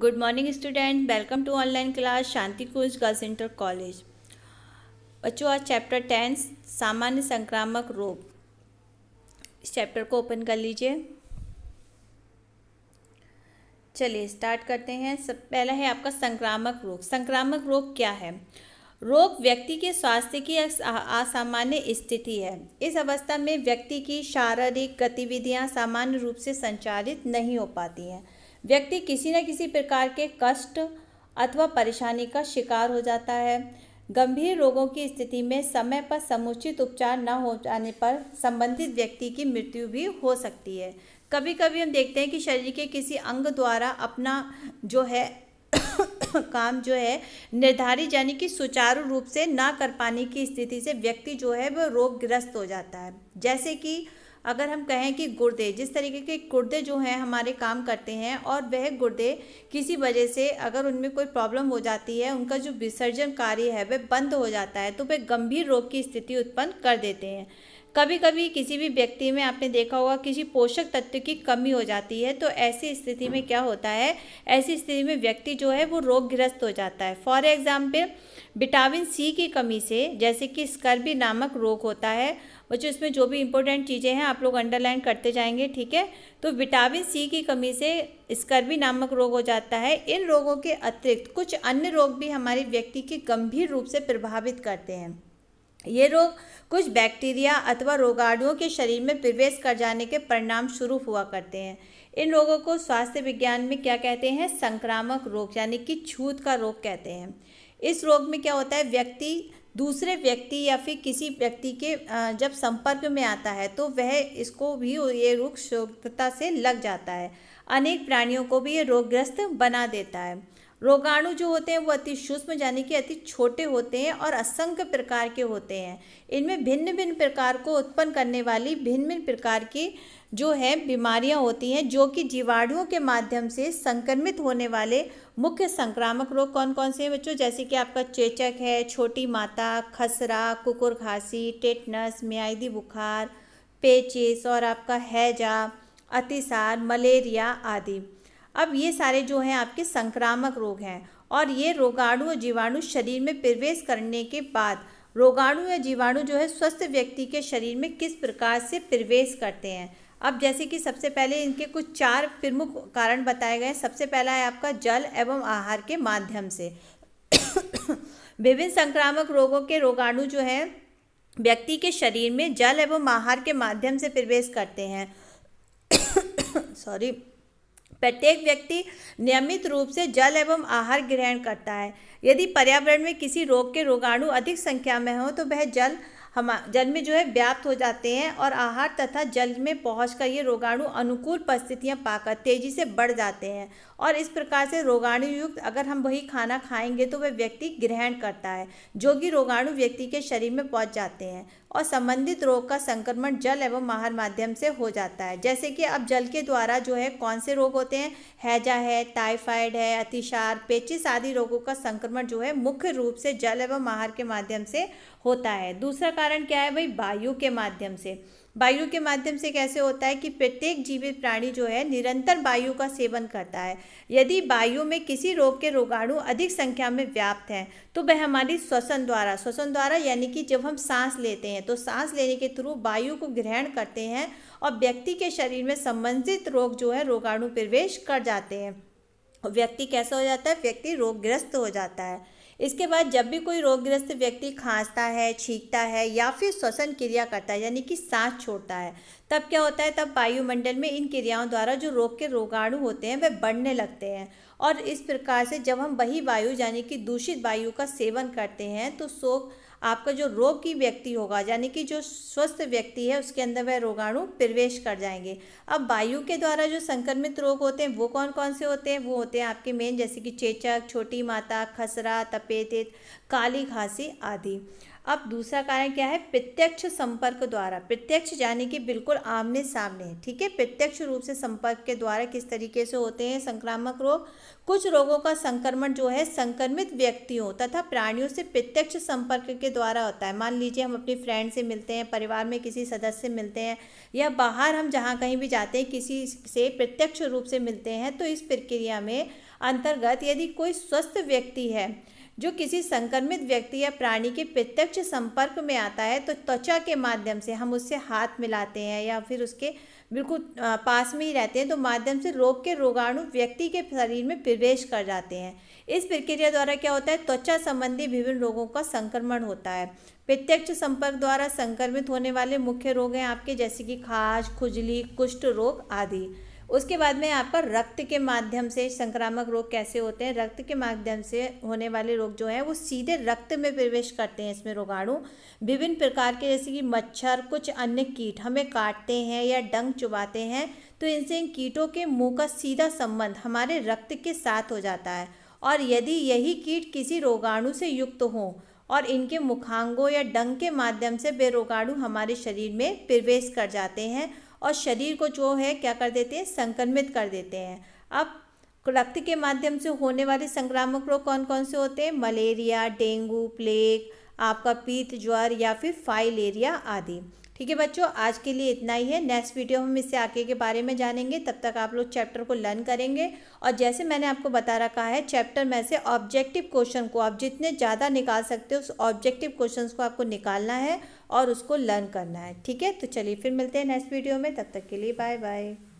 good morning student welcome to online class Shanti Kunj girls inter college बच्चों आज chapter ten सामान्य संक्रामक रोग इस चैप्टर को ओपन कर लीजिए चलिए स्टार्ट करते हैं सब पहला है आपका संक्रामक रोग संक्रामक रोग क्या है रोग व्यक्ति के स्वास्थ्य की असामान्य स्थिति है इस अवस्था में व्यक्ति की शारीरिक गतिविधियां सामान्य रूप से संचालित नहीं हो पाती हैं व्यक्ति किसी न किसी प्रकार के कष्ट अथवा परेशानी का शिकार हो जाता है गंभीर रोगों की स्थिति में समय पर समुचित उपचार न हो जाने पर संबंधित व्यक्ति की मृत्यु भी हो सकती है कभी कभी हम देखते हैं कि शरीर के किसी अंग द्वारा अपना जो है काम जो है निर्धारित यानी कि सुचारू रूप से ना कर पाने की स्थिति से व्यक्ति जो है वह रोगग्रस्त हो जाता है जैसे कि अगर हम कहें कि गुर्दे जिस तरीके के गुर्दे जो हैं हमारे काम करते हैं और वह गुर्दे किसी वजह से अगर उनमें कोई प्रॉब्लम हो जाती है उनका जो विसर्जन कार्य है वह बंद हो जाता है तो वह गंभीर रोग की स्थिति उत्पन्न कर देते हैं कभी कभी किसी भी व्यक्ति में आपने देखा होगा किसी पोषक तत्व की कमी हो जाती है तो ऐसी स्थिति में क्या होता है ऐसी स्थिति में व्यक्ति जो है वो रोगग्रस्त हो जाता है फॉर एग्ज़ाम्पल विटामिन सी की कमी से जैसे कि स्कर्बी नामक रोग होता है बच्चों इसमें जो भी इंपॉर्टेंट चीज़ें हैं आप लोग अंडरलाइन करते जाएंगे ठीक है तो विटामिन सी की कमी से स्कर्बी नामक रोग हो जाता है इन रोगों के अतिरिक्त कुछ अन्य रोग भी हमारे व्यक्ति के गंभीर रूप से प्रभावित करते हैं ये रोग कुछ बैक्टीरिया अथवा रोगाणुओं के शरीर में प्रवेश कर जाने के परिणाम शुरू हुआ करते हैं इन रोगों को स्वास्थ्य विज्ञान में क्या कहते हैं संक्रामक रोग यानी कि छूत का रोग कहते हैं इस रोग में क्या होता है व्यक्ति दूसरे व्यक्ति या फिर किसी व्यक्ति के जब संपर्क में आता है तो वह इसको भी ये रोग शुद्धता से लग जाता है अनेक प्राणियों को भी ये रोगग्रस्त बना देता है रोगाणु जो होते हैं वो अति सूक्ष्म यानी कि अति छोटे होते हैं और असंख्य प्रकार के होते हैं इनमें भिन्न भिन्न प्रकार को उत्पन्न करने वाली भिन्न भिन्न प्रकार की जो है बीमारियां होती हैं जो कि जीवाणुओं के माध्यम से संक्रमित होने वाले मुख्य संक्रामक रोग कौन कौन से हैं बच्चों जैसे कि आपका चेचक है छोटी माता खसरा कुकुर खांसी टेटनस म्यादी बुखार पेचिस और आपका हैजा अतिसार मलेरिया आदि अब ये सारे जो हैं आपके संक्रामक रोग हैं और ये रोगाणु और जीवाणु शरीर में प्रवेश करने के बाद रोगाणु या जीवाणु जो है स्वस्थ व्यक्ति के शरीर में किस प्रकार से प्रवेश करते हैं अब जैसे कि सबसे पहले इनके कुछ चार प्रमुख कारण बताए गए हैं सबसे पहला है आपका जल एवं आहार के माध्यम से विभिन्न संक्रामक रोगों के रोगाणु जो हैं व्यक्ति के शरीर में जल एवं आहार के माध्यम से प्रवेश करते हैं सॉरी प्रत्येक व्यक्ति नियमित रूप से जल एवं आहार ग्रहण करता है यदि पर्यावरण में किसी रोग के रोगाणु अधिक संख्या में हो तो वह जल हम जल में जो है व्याप्त हो जाते हैं और आहार तथा जल में पहुँच ये रोगाणु अनुकूल परिस्थितियाँ पाकर तेजी से बढ़ जाते हैं और इस प्रकार से रोगाणु युक्त अगर हम वही खाना खाएंगे तो वह व्यक्ति ग्रहण करता है जो कि रोगाणु व्यक्ति के शरीर में पहुंच जाते हैं और संबंधित रोग का संक्रमण जल एवं आहार माध्यम से हो जाता है जैसे कि अब जल के द्वारा जो है कौन से रोग होते हैं हैजा है टाइफाइड है अतिशार पेचिस आदि रोगों का संक्रमण जो है मुख्य रूप से जल एवं आहार के माध्यम से होता है दूसरा कारण क्या है भाई वायु के माध्यम से वायु के माध्यम से कैसे होता है कि प्रत्येक जीवित प्राणी जो है निरंतर वायु का सेवन करता है यदि वायु में किसी रोग के रोगाणु अधिक संख्या में व्याप्त हैं तो वह हमारी श्वसन द्वारा श्वसन द्वारा यानी कि जब हम सांस लेते हैं तो सांस लेने के थ्रू वायु को ग्रहण करते हैं और व्यक्ति के शरीर में संबंधित रोग जो है रोगाणु प्रवेश कर जाते हैं व्यक्ति कैसा हो जाता है व्यक्ति रोगग्रस्त हो जाता है इसके बाद जब भी कोई रोगग्रस्त व्यक्ति खांसता है छींकता है या फिर श्वसन क्रिया करता है यानी कि सांस छोड़ता है तब क्या होता है तब वायुमंडल में इन क्रियाओं द्वारा जो रोग के रोगाणु होते हैं वह बढ़ने लगते हैं और इस प्रकार से जब हम वही वायु यानी कि दूषित वायु का सेवन करते हैं तो शोक आपका जो रोग की व्यक्ति होगा यानी कि जो स्वस्थ व्यक्ति है उसके अंदर वह रोगाणु प्रवेश कर जाएंगे अब वायु के द्वारा जो संक्रमित रोग होते हैं वो कौन कौन से होते हैं वो होते हैं आपके मेन जैसे कि चेचक छोटी माता खसरा तपेदित काली खांसी आदि अब दूसरा कारण क्या है प्रत्यक्ष संपर्क द्वारा प्रत्यक्ष यानी कि बिल्कुल आमने सामने ठीक है प्रत्यक्ष रूप से संपर्क के द्वारा किस तरीके से होते हैं संक्रामक रोग कुछ रोगों का संक्रमण जो है संक्रमित व्यक्तियों तथा प्राणियों से प्रत्यक्ष संपर्क के द्वारा होता है मान लीजिए हम अपनी फ्रेंड से मिलते हैं परिवार में किसी सदस्य से मिलते हैं या बाहर हम जहाँ कहीं भी जाते हैं किसी से प्रत्यक्ष रूप से मिलते हैं तो इस प्रक्रिया में अंतर्गत यदि कोई स्वस्थ व्यक्ति है जो किसी संक्रमित व्यक्ति या प्राणी के प्रत्यक्ष संपर्क में आता है तो त्वचा के माध्यम से हम उससे हाथ मिलाते हैं या फिर उसके बिल्कुल पास में ही रहते हैं तो माध्यम से रोग के रोगाणु व्यक्ति के शरीर में प्रवेश कर जाते हैं इस प्रक्रिया द्वारा क्या होता है त्वचा संबंधी विभिन्न रोगों का संक्रमण होता है प्रत्यक्ष संपर्क द्वारा संक्रमित होने वाले मुख्य रोग हैं आपके जैसे कि खाज खुजली कुष्ठ रोग आदि उसके बाद में यहाँ पर रक्त के माध्यम से संक्रामक रोग कैसे होते हैं रक्त के माध्यम से होने वाले रोग जो हैं वो सीधे रक्त में प्रवेश करते हैं इसमें रोगाणु विभिन्न प्रकार के जैसे कि मच्छर कुछ अन्य कीट हमें काटते हैं या डंग चुबाते हैं तो इनसे इन कीटों के मुँह का सीधा संबंध हमारे रक्त के साथ हो जाता है और यदि यही कीट किसी रोगाणु से युक्त हों और इनके मुखांगों या डंग के माध्यम से बेरोगाणु हमारे शरीर में प्रवेश कर जाते हैं और शरीर को जो है क्या कर देते हैं संक्रमित कर देते हैं अब रक्त के माध्यम से होने वाले संक्रामक रोग कौन कौन से होते हैं मलेरिया डेंगू प्लेग आपका पीत ज्वर या फिर फाइलेरिया आदि ठीक है बच्चों आज के लिए इतना ही है नेक्स्ट वीडियो हम इससे आगे के बारे में जानेंगे तब तक आप लोग चैप्टर को लर्न करेंगे और जैसे मैंने आपको बता रखा है चैप्टर में से ऑब्जेक्टिव क्वेश्चन को आप जितने ज़्यादा निकाल सकते हो उस ऑब्जेक्टिव क्वेश्चन को आपको निकालना है और उसको लर्न करना है ठीक है तो चलिए फिर मिलते हैं नेक्स्ट वीडियो में तब तक के लिए बाय बाय